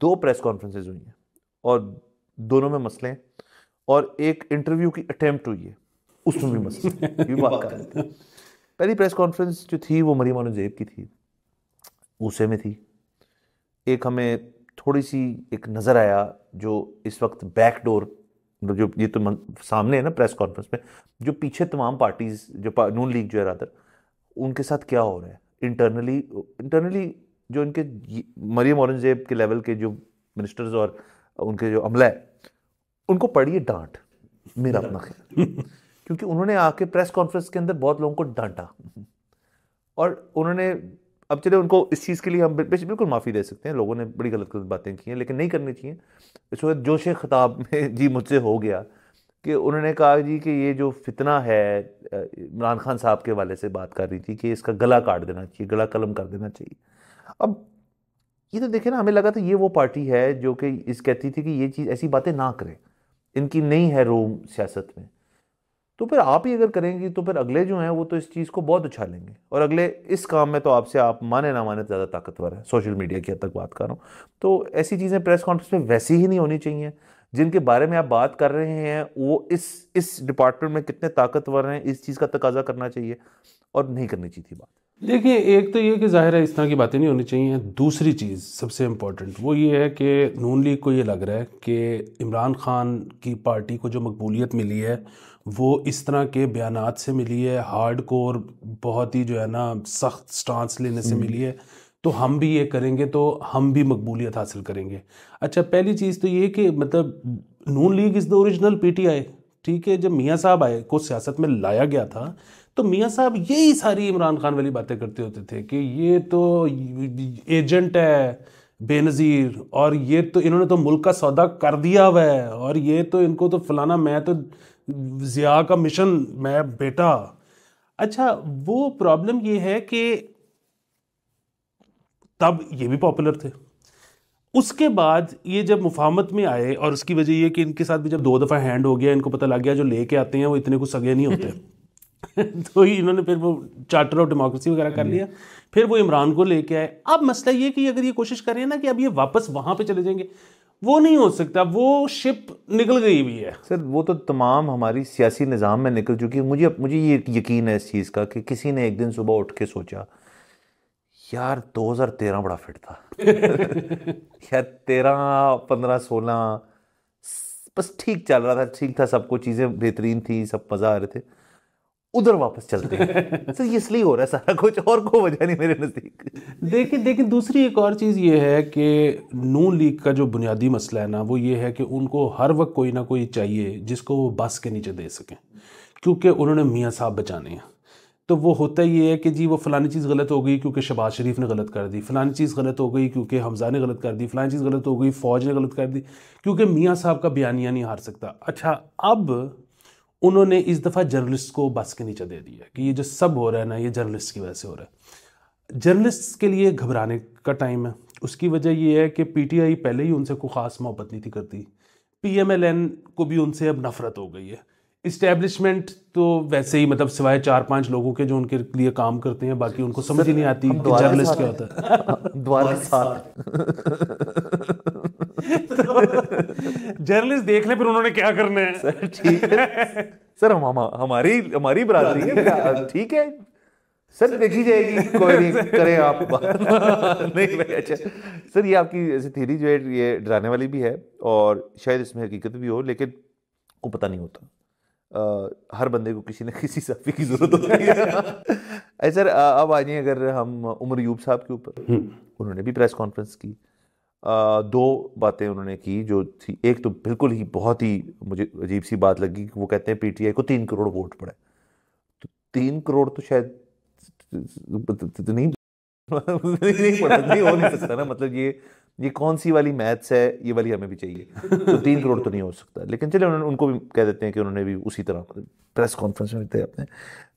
दो प्रेस कॉन्फ्रेंसेज हुई हैं और दोनों में मसले हैं और एक इंटरव्यू की अटेम्प्ट हुई है उसमें भी मसले ये बात कर लेते हैं पहली प्रेस कॉन्फ्रेंस जो थी वो मरीमा जेब की थी उसे में थी एक हमें थोड़ी सी एक नज़र आया जो इस वक्त बैक मतलब डोर जो ये तो सामने है ना प्रेस कॉन्फ्रेंस में जो पीछे तमाम पार्टीज़ जो पा, नून लीग जो है रादर उनके साथ क्या हो रहा है इंटरनली इंटरनली जो इनके मरियम औरंगजेब के लेवल के जो मिनिस्टर्स और उनके जो अमला है उनको पढ़िए डांट मेरा अपना ख्याल क्योंकि उन्होंने आके प्रेस कॉन्फ्रेंस के अंदर बहुत लोगों को डांटा और उन्होंने अब चले उनको इस चीज़ के लिए हम बिल्कुल माफ़ी दे सकते हैं लोगों ने बड़ी गलत गलत बातें की हैं लेकिन नहीं करनी चाहिए इस वक्त जोश ख़ताब में जी मुझसे हो गया कि उन्होंने कहा जी कि ये जो फितना है इमरान खान साहब के वाले से बात कर रही थी कि इसका गला काट देना चाहिए गला कलम कर देना चाहिए अब ये तो देखे ना हमें लगा था ये वो पार्टी है जो कि इस कहती थी कि ये चीज़ ऐसी बातें ना करें इनकी नहीं है रोम सियासत में तो फिर आप ही अगर करेंगे तो फिर अगले जो हैं वो तो इस चीज़ को बहुत उछालेंगे अच्छा और अगले इस काम में तो आपसे आप माने ना माने ज़्यादा ताकतवर है सोशल मीडिया की हद तक बात कर रहा हूँ तो ऐसी चीज़ें प्रेस कॉन्फ्रेंस में वैसी ही नहीं होनी चाहिए जिनके बारे में आप बात कर रहे हैं वो इस इस डिपार्टमेंट में कितने ताकतवर हैं इस चीज़ का तकाजा करना चाहिए और नहीं करनी चाहिए थी बात देखिए एक तो ये कि जाहिर है इस तरह की बातें नहीं होनी चाहिए दूसरी चीज़ सबसे इम्पॉर्टेंट वो ये है कि नून लीग को ये लग रहा है कि इमरान खान की पार्टी को जो मकबूलियत मिली है वो इस तरह के बयान से मिली है हार्ड कोर बहुत ही जो है ना सख्त स्टांस लेने से मिली है तो हम भी ये करेंगे तो हम भी मकबूलियत हासिल करेंगे अच्छा पहली चीज़ तो ये कि मतलब Noon league is the original I ठीक है जब मियाँ साहब आए को सियासत में लाया गया था तो मियाँ साहब यही सारी इमरान खान वाली बातें करते होते थे कि ये तो एजेंट है बेनज़ीर और ये तो इन्होंने तो मुल्क का सौदा कर दिया हुआ है और ये तो इनको तो फलाना मैं तो ज़िया का मिशन मैं बेटा अच्छा वो प्रॉब्लम ये है कि तब ये भी पॉपुलर थे उसके बाद ये जब मुफामत में आए और उसकी वजह ये कि इनके साथ भी जब दो दफ़ा हैंड हो गया इनको पता लग गया जो लेके आते हैं वो इतने कुछ सगे नहीं होते तो ही इन्होंने फिर वो चार्टर ऑफ डेमोक्रेसी वगैरह कर हाँ लिया फिर वो इमरान को लेके आए अब मसला ये कि अगर ये कोशिश करें ना कि अब ये वापस वहाँ पे चले जाएंगे वो नहीं हो सकता वो शिप निकल गई भी है सर वो तो तमाम हमारी सियासी निज़ाम में निकल चुकी है मुझे मुझे ये यकीन है इस चीज़ का कि किसी ने एक दिन सुबह उठ के सोचा यार 2013 बड़ा फिट था यार तेरह पंद्रह सोलह बस ठीक चल रहा था ठीक था सबको चीज़ें बेहतरीन थी सब मज़ा आ रहे थे उधर वापस चलते हैं सर ये इसलिए हो रहा है सारा कुछ और को वजह नहीं मेरे नज़दीक देखिए देखिए दूसरी एक और चीज़ ये है कि नू लीग का जो बुनियादी मसला है ना वो ये है कि उनको हर वक्त कोई ना कोई चाहिए जिसको वो बस के नीचे दे सकें क्योंकि उन्होंने मियाँ साहब बचाने हैं तो वो होता ही है कि जी वो फलानी चीज़ गलत हो गई क्योंकि शबाज शरीफ ने गलत कर दी फलानी चीज़ गलत हो गई क्योंकि हमजा ने गलत कर दी फलानी चीज़ गलत हो गई फ़ौज ने गलत कर दी क्योंकि मियाँ साहब का बयानिया नहीं हार सकता अच्छा अब उन्होंने इस दफ़ा जर्नलिस्ट को बस के नीचे दे दिया कि ये जो सब हो रहा है ना ये जर्नलिस्ट की वजह से हो रहा है जर्नलिस्ट के लिए घबराने का टाइम है उसकी वजह ये है कि पीटीआई पहले ही उनसे कोई ख़ास मोहब्बत नहीं थी करती पीएमएलएन को भी उनसे अब नफरत हो गई है इस्टेब्लिशमेंट तो वैसे ही मतलब सिवाय चार पांच लोगों के जो उनके लिए काम करते हैं बाकी उनको समझ ही नहीं आती कि जर्नलिस्ट क्या होता है द्वारा जर्नलिस्ट देख ले फिर उन्होंने क्या करने है सर ठीक है सर हम हमारी हमारी बरादरी है ठीक है सर देखी जाएगी कोई नहीं करें आप नहीं भाई अच्छा सर ये आपकी ऐसी थीरी जो है ये डराने वाली भी है और शायद इसमें हकीकत भी हो लेकिन को पता नहीं होता आ, हर बंदे को किसी न किसी सफी की जरूरत होती है अरे सर अब आ जाए अगर हम उमर यूब साहब के ऊपर हम्म। उन्होंने भी प्रेस कॉन्फ्रेंस की दो बातें उन्होंने की जो थी एक तो बिल्कुल ही बहुत ही मुझे अजीब सी बात लगी कि वो कहते हैं पीटीआई को तीन करोड़ वोट पड़े तो तीन करोड़ तो शायद नहीं नहीं पड़ा नहीं हो नहीं सकता ना मतलब ये ये कौन सी वाली मैथ्स है ये वाली हमें भी चाहिए तो तीन करोड़ तो नहीं हो सकता लेकिन चले उन्होंने उनको भी कह देते हैं कि उन्होंने भी उसी तरह प्रेस कॉन्फ्रेंस में थे अपने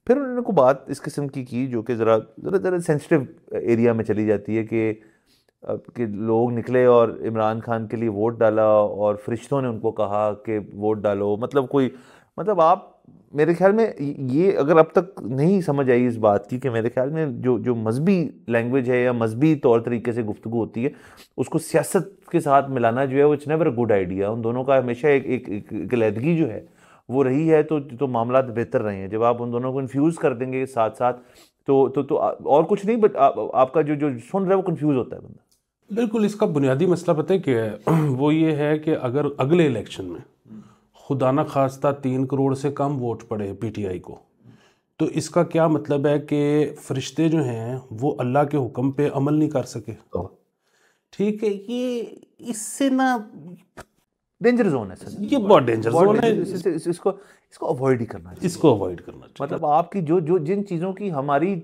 फिर उन्होंने को बात इस किस्म की की जो कि ज़रा ज़रा ज़रा सेंसिटिव एरिया में चली जाती है कि कि लोग निकले और इमरान खान के लिए वोट डाला और फरिश्तों ने उनको कहा कि वोट डालो मतलब कोई मतलब आप मेरे ख्याल में ये अगर अब तक नहीं समझ आई इस बात की कि मेरे ख्याल में जो जो मजहबी लैंग्वेज है या मजहबी तौर तरीके से गुफ्तु होती है उसको सियासत के साथ मिलाना जो है वो इट्स नेवर गुड आइडिया उन दोनों का हमेशा एक एक, एक, जो है वो रही है तो तो मामला बेहतर रहे हैं जब आप उन दोनों को इन्फ्यूज़ कर देंगे साथ साथ तो तो, तो और कुछ नहीं बट आपका जो जो सुन रहा है वो कन्फ्यूज़ होता है बंदा बिल्कुल इसका बुनियादी मसला पता है क्या है वो ये है कि अगर अगले इलेक्शन में खुदा न खास्ता तीन करोड़ से कम वोट पड़े पीटीआई को तो इसका क्या मतलब है कि फरिश्ते जो हैं वो अल्लाह के हुक्म पे अमल नहीं कर सके तो। ठीक है ये इससे ना डेंजर जोन है सर ये बहुत डेंजर जोन है इसको इसको अवॉइड ही करना चाहिए इसको अवॉइड करना चाहिए मतलब आपकी जो जो जिन चीज़ों की हमारी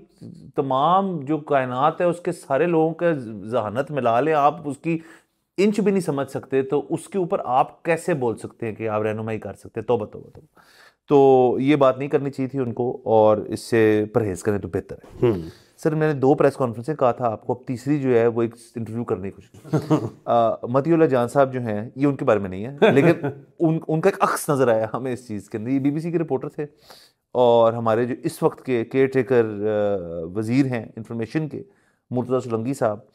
तमाम जो कायनात है उसके सारे लोगों के जहानत में ला लें आप उसकी इंच भी नहीं समझ सकते तो उसके ऊपर आप कैसे बोल सकते हैं कि आप रहनुमाई कर सकते हैं तो बताओ बताओ तो ये बात नहीं करनी चाहिए थी उनको और इससे परहेज़ करें तो बेहतर है हम्म। सर मैंने दो प्रेस कॉन्फ्रेंस में कहा था आपको अब तीसरी जो है वो एक इंटरव्यू करने की कोशिश मतियोला जान साहब जो हैं ये उनके बारे में नहीं है लेकिन उन उनका एक अक्स नज़र आया हमें इस चीज़ के अंदर ये बीबीसी के रिपोर्टर थे और हमारे जो इस वक्त के केयर टेकर वज़ीर हैं इंफॉर्मेशन के मुर्तज़ा सोलंगी साहब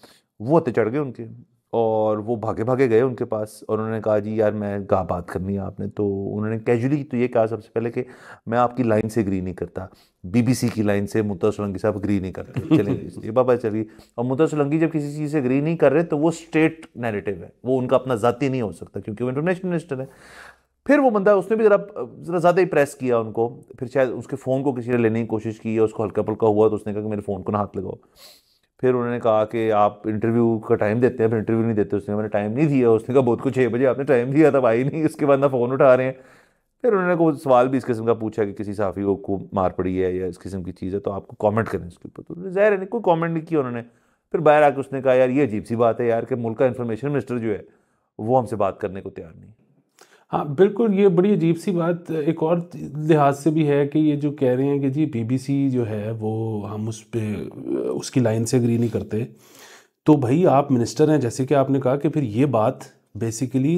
वो हते चढ़ गए उनके और वो भागे भागे गए उनके पास और उन्होंने कहा जी यार मैं गा बात करनी है आपने तो उन्होंने कैजुअली तो ये कहा सबसे पहले कि मैं आपकी लाइन से ग्री नहीं करता बीबीसी की लाइन से मुद्दा सोलंकी साहब ग्री नहीं करते चले ये बाबा चलिए और मुद्दा सोलंकी जब किसी चीज़ से ग्री नहीं कर रहे तो वो स्टेट नैरेटिव है वो उनका अपना जाति नहीं हो सकता क्योंकि वो इंटरनेशनल मिनिस्टर है फिर वो बंदा उसने भी ज़रा ज़रा ज़्यादा ही प्रेस किया उनको फिर शायद उसके फ़ोन को किसी ने लेने की कोशिश की या उसको हल्का फुल्का हुआ तो उसने कहा कि मेरे फ़ोन को ना हाथ लगाओ फिर उन्होंने कहा कि आप इंटरव्यू का टाइम देते हैं फिर इंटरव्यू नहीं देते उसने मैंने टाइम नहीं दिया उसने कहा बहुत कुछ छः बजे आपने टाइम दिया था भाई नहीं उसके बाद ना फ़ोन उठा रहे हैं फिर उन्होंने को सवाल भी इस किस्म का पूछा कि किसी साफी को, को मार पड़ी है या इस किस्म की चीज़ है तो आपको कमेंट करें उसके ऊपर तो ज़ाहिर है नहीं कोई कमेंट नहीं किया उन्होंने फिर बाहर आके उसने कहा यार ये अजीब सी बात है यार कि मुल्क का इन्फॉर्मेशन मिनिस्टर जो है वो हमसे बात करने को तैयार नहीं हाँ बिल्कुल ये बड़ी अजीब सी बात एक और लिहाज से भी है कि ये जो कह रहे हैं कि जी बीबीसी जो है वो हम उस पर उसकी लाइन से अग्री नहीं करते तो भाई आप मिनिस्टर हैं जैसे कि आपने कहा कि फिर ये बात बेसिकली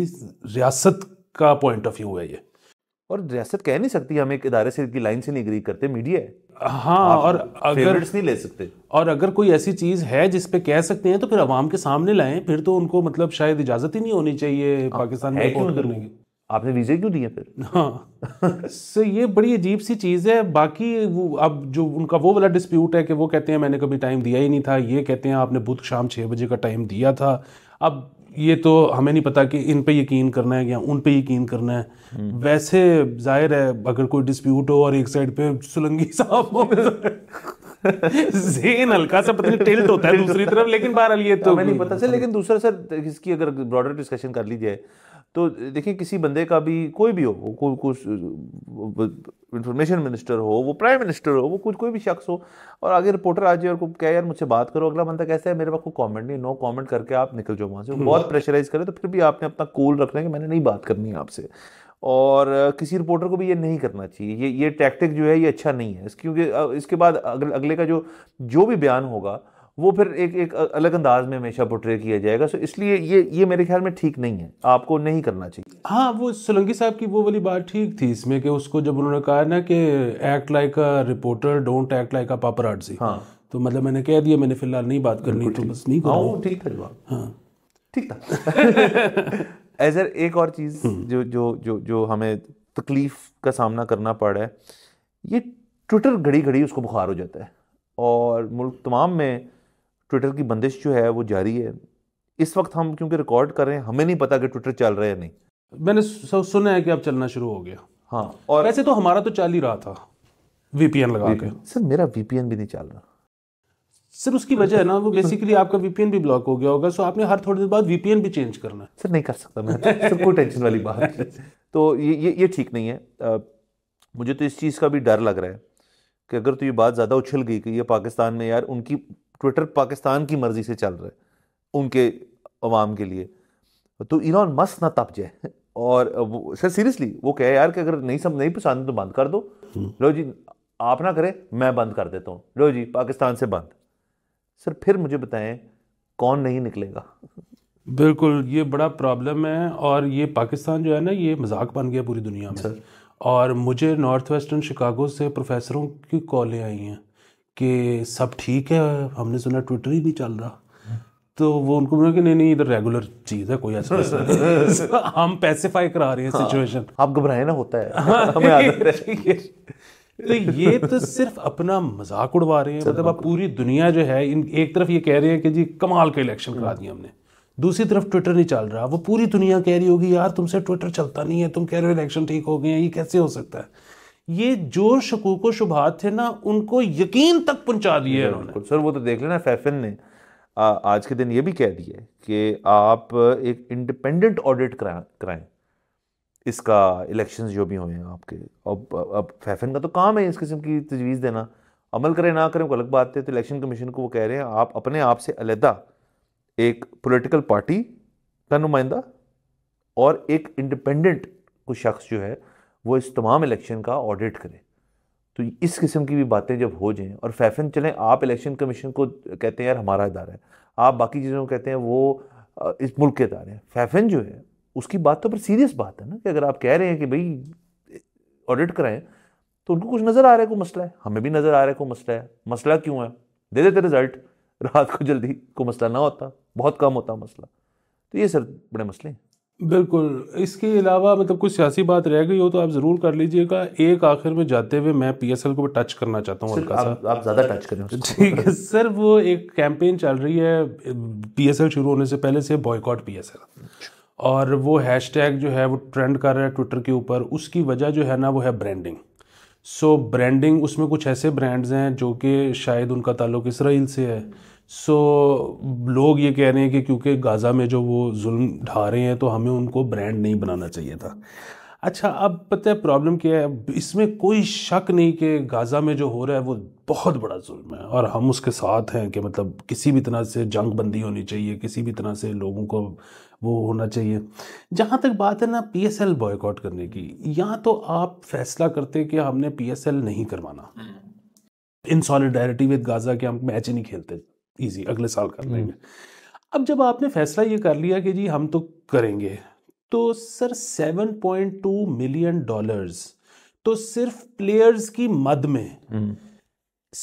रियासत का पॉइंट ऑफ व्यू है ये और रियासत कह नहीं सकती हम एक इदारे से की लाइन से नहीं अग्री करते मीडिया है हाँ और अगर नहीं ले सकते और अगर कोई ऐसी चीज़ है जिस पे कह सकते हैं तो फिर आवाम के सामने लाएं फिर तो उनको मतलब शायद इजाज़त ही नहीं होनी चाहिए हाँ, पाकिस्तान में करने की आपने वीज़े क्यों दिए फिर हाँ सर ये बड़ी अजीब सी चीज़ है बाकी वो अब जो उनका वो वाला डिस्प्यूट है कि वो कहते हैं मैंने कभी टाइम दिया ही नहीं था ये कहते हैं आपने बुध शाम छः बजे का टाइम दिया था अब ये तो हमें नहीं पता कि इन पे यकीन करना है या उन पे यकीन करना है हम्म। वैसे जाहिर है अगर कोई डिस्प्यूट हो और एक साइड पे सुलंगी साहब हो जेन हल्का सा पता नहीं टिल्ट होता है दूसरी तरफ लेकिन बहरहाल ये तो हमें नहीं पता सर मतलब लेकिन दूसरा सर इसकी अगर ब्रॉडर डिस्कशन कर लीजिए तो देखिए किसी बंदे का भी कोई भी हो वो को, कुछ इंफॉर्मेशन मिनिस्टर हो वो प्राइम मिनिस्टर हो वो कुछ कोई भी शख्स हो और आगे रिपोर्टर आ जाए और क्या यार मुझसे बात करो अगला बंदा कैसा है मेरे पास कोई कमेंट नहीं नो कमेंट करके आप निकल जाओ वहाँ से हम्म। बहुत प्रेशराइज करे तो फिर भी आपने अपना कूल रखना है कि मैंने नहीं बात करनी है आपसे और किसी रिपोर्टर को भी ये नहीं करना चाहिए ये ये टैक्टिक जो है ये अच्छा नहीं है क्योंकि इसके बाद अगले का जो जो भी बयान होगा वो फिर एक एक अलग अंदाज में हमेशा पोट्रे किया जाएगा सो इसलिए ये ये मेरे ख्याल में ठीक नहीं है आपको नहीं करना चाहिए हाँ वो सोलंकी साहब की वो वाली बात ठीक थी इसमें कि उसको जब उन्होंने कहा ना कि act like a reporter don't act like a paparazzi हाँ तो मतलब मैंने कह दिया मैंने फिलहाल नहीं बात करनी तो बस नहीं हाँ ठीक था जवाब हाँ ठीक था एजर एक और चीज़ हम्म। जो जो जो जो हमें तकलीफ का सामना करना पड़ रहा है ये ट्विटर घड़ी घड़ी उसको बुखार हो जाता है और मुल्क तमाम में ट्विटर की बंदिश जो है वो जारी है इस वक्त हम क्योंकि रिकॉर्ड कर रहे हैं हमें नहीं पता कि ट्विटर चल रहा है या नहीं मैंने सुना है कि अब चलना शुरू हो गया हाँ और वैसे तो हमारा तो चल ही रहा था वीपीएन लगा के सर मेरा वीपीएन भी नहीं चल रहा सर उसकी वजह है ना वो बेसिकली आपका वीपीएन भी ब्लॉक हो गया होगा सो आपने हर थोड़ी देर बाद वीपीएन भी चेंज करना है सर नहीं कर सकता मैं सर कोई टेंशन वाली बात तो ये ये ये ठीक नहीं है आ, मुझे तो इस चीज़ का भी डर लग रहा है कि अगर तो ये बात ज़्यादा उछल गई कि ये पाकिस्तान में यार उनकी ट्विटर पाकिस्तान की मर्ज़ी से चल रहा है उनके अवाम के लिए तो इलॉन मस्त ना तप जाए और वो सर सीरियसली वो कहे यार कि अगर नहीं सब नहीं पसंद तो बंद कर दो लो जी आप ना करें मैं बंद कर देता हूँ लो जी पाकिस्तान से बंद सर फिर मुझे बताएं कौन नहीं निकलेगा बिल्कुल ये बड़ा प्रॉब्लम है और ये पाकिस्तान जो है ना ये मजाक बन गया पूरी दुनिया में सर और मुझे नॉर्थ वेस्टर्न शिकागो से प्रोफेसरों की कॉलें आई हैं कि सब ठीक है हमने सुना ट्विटर ही नहीं चल रहा तो वो उनको बोला कि नहीं नहीं इधर रेगुलर चीज़ है कोई ऐसा हम पैसिफाई करा रहे हैं हाँ, आप घबराए ना होता है हाँ। हमें आदत तो ये तो सिर्फ अपना मजाक उड़वा रहे हैं मतलब आप पूरी दुनिया जो है इन एक तरफ ये कह रहे हैं कि जी कमाल के इलेक्शन करा दिए हमने दूसरी तरफ ट्विटर नहीं चल रहा वो पूरी दुनिया कह रही होगी यार तुमसे ट्विटर चलता नहीं है तुम कह रहे हो इलेक्शन ठीक हो गए हैं ये कैसे हो सकता है ये जो शकूक व शुभात थे ना उनको यकीन तक पहुंचा दिए उन्होंने सर वो तो देख लेना फैफिन ने आ, आज के दिन ये भी कह दिया कि आप एक इंडिपेंडेंट ऑडिट कराएं इसका इलेक्शन जो भी हुए हैं आपके अब अब फैफिन का तो काम है इस किस्म की तजवीज़ देना अमल करें ना करें वो अलग बात है तो इलेक्शन कमीशन को वो कह रहे हैं आप अपने आप से अलहदा एक पॉलिटिकल पार्टी का नुमाइंदा और एक इंडिपेंडेंट कुछ शख्स जो है वो इस तमाम इलेक्शन का ऑडिट करें तो इस किस्म की भी बातें जब हो जाएं और फैफन चलें आप इलेक्शन कमीशन को कहते हैं यार हमारा इदारा है आप बाकी चीज़ों को कहते हैं वो इस मुल्क के इदारे हैं फैफन जो है उसकी बात तो पर सीरियस बात है ना कि अगर आप कह रहे हैं कि भाई ऑडिट कराएं तो उनको कुछ नज़र आ रहा है कोई मसला है हमें भी नज़र आ रहा है कोई मसला है मसला क्यों है दे देते रिजल्ट रात को जल्दी कोई मसला ना होता बहुत कम होता मसला तो ये सर बड़े मसले हैं बिल्कुल इसके अलावा मतलब कुछ सियासी बात रह गई हो तो आप ज़रूर कर लीजिएगा एक आखिर में जाते हुए मैं पीएसएल को टच करना चाहता हूँ आप, आप ज़्यादा टच करें ठीक है सर वो एक कैंपेन चल रही है पीएसएल शुरू होने से पहले से बॉयकॉट पीएसएल और वो हैशटैग जो है वो ट्रेंड कर रहा है ट्विटर के ऊपर उसकी वजह जो है ना वो है ब्रांडिंग सो ब्रांडिंग उसमें कुछ ऐसे ब्रांड्स हैं जो कि शायद उनका ताल्लुक इसराइल से है सो so, लोग ये कह रहे हैं कि क्योंकि गाज़ा में जो वो जुल्म ढा रहे हैं तो हमें उनको ब्रांड नहीं बनाना चाहिए था अच्छा अब पता है प्रॉब्लम क्या है इसमें कोई शक नहीं कि गाज़ा में जो हो रहा है वो बहुत बड़ा जुल्म है और हम उसके साथ हैं कि मतलब किसी भी तरह से जंग बंदी होनी चाहिए किसी भी तरह से लोगों को वो होना चाहिए जहाँ तक बात है ना पी एस एल बॉयकॉट करने की या तो आप फैसला करते कि हमने पी एस एल नहीं करवाना इन सॉलिडारिटी विद गाज़ा के हम मैच ही नहीं खेलते ईजी अगले साल कर हम्म। लेंगे अब जब आपने फैसला ये कर लिया कि जी हम तो करेंगे तो सर 7.2 मिलियन डॉलर्स तो सिर्फ प्लेयर्स की मद में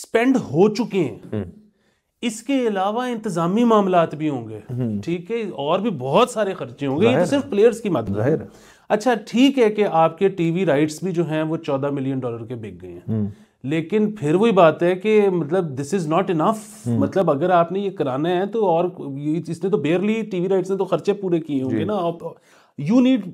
स्पेंड हम्म। हो चुके हैं हम्म। इसके अलावा इंतजामी मामला भी होंगे ठीक है और भी बहुत सारे खर्चे होंगे ये तो सिर्फ प्लेयर्स की मद है अच्छा ठीक है कि आपके टीवी राइट्स भी जो हैं वो चौदह मिलियन डॉलर के बिक गए हैं लेकिन फिर वही बात है कि मतलब दिस इज नॉट इनफ मतलब अगर आपने ये कराना है तो और इसने तो बेयरली टीवी राइट्स ने तो खर्चे पूरे किए होंगे ना आप यू नीड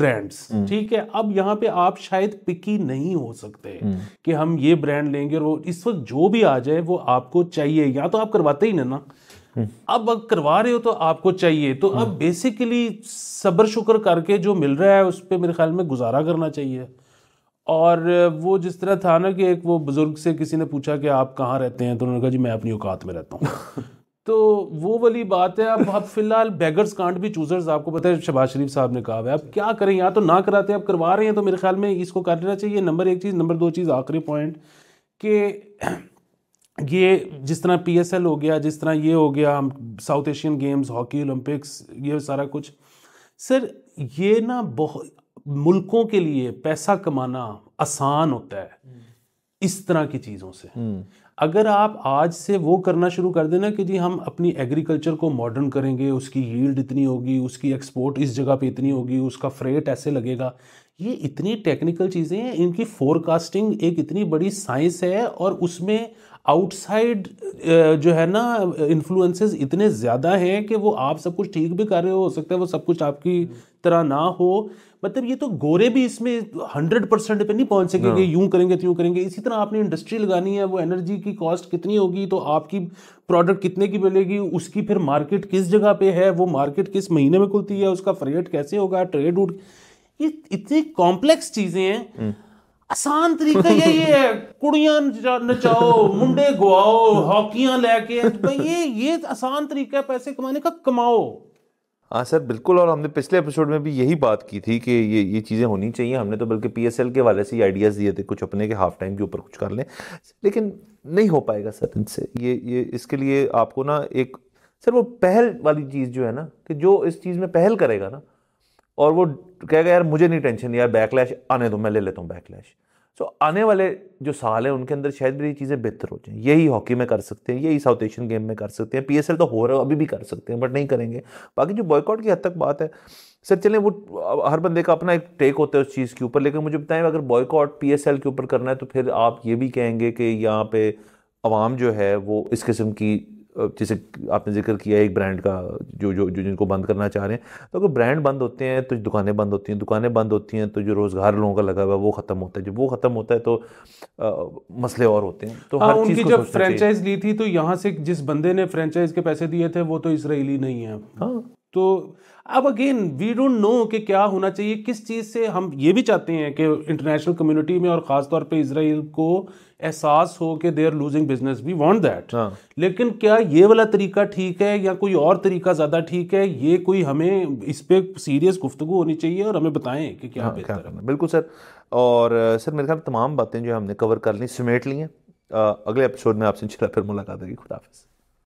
ब्रांड्स ठीक है अब यहाँ पे आप शायद पिकी नहीं हो सकते हम्म। कि हम ये ब्रांड लेंगे और वो इस वक्त जो भी आ जाए वो आपको चाहिए या तो आप करवाते ही ना ना हम्म। अब करवा रहे हो तो आपको चाहिए तो अब बेसिकली हम्म। सब्र शुक्र करके जो मिल रहा है उस पर मेरे ख्याल में गुजारा करना चाहिए और वो जिस तरह था ना कि एक वो बुज़ुर्ग से किसी ने पूछा कि आप कहाँ रहते हैं तो उन्होंने कहा जी मैं अपनी औकात में रहता हूँ तो वो वाली बात है अब अब फिलहाल बैगर्स कांड भी चूजर्स आपको पता है शबाज शरीफ साहब ने कहा है अब क्या करें यहाँ तो ना कराते अब करवा रहे हैं तो मेरे ख्याल में इसको कर लेना चाहिए नंबर एक चीज़ नंबर दो चीज़ आखिरी पॉइंट कि ये जिस तरह पीएसएल हो गया जिस तरह ये हो गया South Asian Games hockey Olympics ये सारा कुछ सर ये ना बहुत मुल्कों के लिए पैसा कमाना आसान होता है इस तरह की चीज़ों से हम्म। अगर आप आज से वो करना शुरू कर देना कि जी हम अपनी एग्रीकल्चर को मॉडर्न करेंगे उसकी यील्ड इतनी होगी उसकी एक्सपोर्ट इस जगह पे इतनी होगी उसका फ्रेट ऐसे लगेगा ये इतनी टेक्निकल चीज़ें हैं इनकी फोरकास्टिंग एक इतनी बड़ी साइंस है और उसमें आउटसाइड जो है ना इन्फ्लुएंसेस इतने ज़्यादा हैं कि वो आप सब कुछ ठीक भी कर रहे हो हो सकता है वो सब कुछ आपकी तरह ना हो मतलब ये तो गोरे भी इसमें हंड्रेड परसेंट पर नहीं पहुंच सकेंगे हाँ। यूं करेंगे तो यूं करेंगे इसी तरह आपने इंडस्ट्री लगानी है वो एनर्जी की कॉस्ट कितनी होगी तो आपकी प्रोडक्ट कितने की मिलेगी उसकी फिर मार्केट किस जगह पे है वो मार्केट किस महीने में खुलती है उसका फ्रेट कैसे होगा ट्रेड उड ये इतनी कॉम्प्लेक्स चीजें हैं हम्म। आसान तरीका यही है कुड़िया नचाओ मुंडे गुआओ हॉकियां लेके ये ये आसान तरीका है पैसे कमाने का कमाओ हाँ सर बिल्कुल और हमने पिछले एपिसोड में भी यही बात की थी कि ये ये चीज़ें होनी चाहिए हमने तो बल्कि पीएसएल के वाले से ही आइडियाज़ दिए थे कुछ अपने के हाफ टाइम के ऊपर कुछ कर लें लेकिन नहीं हो पाएगा सर इनसे ये ये इसके लिए आपको ना एक सर वो पहल वाली चीज़ जो है ना कि जो इस चीज़ में पहल करेगा ना और वो कहेगा यार मुझे नहीं टेंशन यार बैकलैश आने दो मैं ले लेता हूँ बैकलैश सो आने वाले जो साल हैं उनके अंदर शायद भी ये चीज़ें बेहतर हो जाएं यही हॉकी में कर सकते हैं यही साउथ एशियन गेम में कर सकते हैं पी तो हो रहा है अभी भी कर सकते हैं बट नहीं करेंगे बाकी जो बॉयकॉट की हद तक बात है सर चलें वो हर बंदे का अपना एक टेक होता है उस चीज़ के ऊपर लेकिन मुझे बताएं अगर बॉयकॉट पी के ऊपर करना है तो फिर आप ये भी कहेंगे कि यहाँ पर आवाम जो है वो इस किस्म की जैसे आपने जिक्र किया एक ब्रांड का जो जो जो जिनको बंद करना चाह रहे हैं तो अगर ब्रांड बंद होते हैं तो दुकानें बंद होती हैं दुकानें बंद होती हैं तो जो रोज़गार लोगों का लगा हुआ है वो ख़त्म होता है जब वो ख़त्म होता है तो आ, मसले और होते हैं तो हाँ, हर उनकी जब फ्रेंचाइज ली थी तो यहाँ से जिस बंदे ने फ्रेंचाइज के पैसे दिए थे वो तो इसराइली नहीं है हाँ तो अब अगेन वी डोंट नो कि क्या होना चाहिए किस चीज़ से हम ये भी चाहते हैं कि इंटरनेशनल कम्युनिटी में और ख़ासतौर पे इसराइल को एहसास हो कि they are losing business we want that लेकिन क्या ये वाला तरीका ठीक है या कोई और तरीका ज़्यादा ठीक है ये कोई हमें इस पर सीरियस गुफ्तु होनी चाहिए और हमें बताएं कि क्या हाँ, बेहतर क्या है बिल्कुल सर और सर मेरे ख्याल तमाम बातें जो हमने कवर कर ली समेट ली हैं अगले एपिसोड में आपसे फिर मुलाकात होगी खुदाफिज़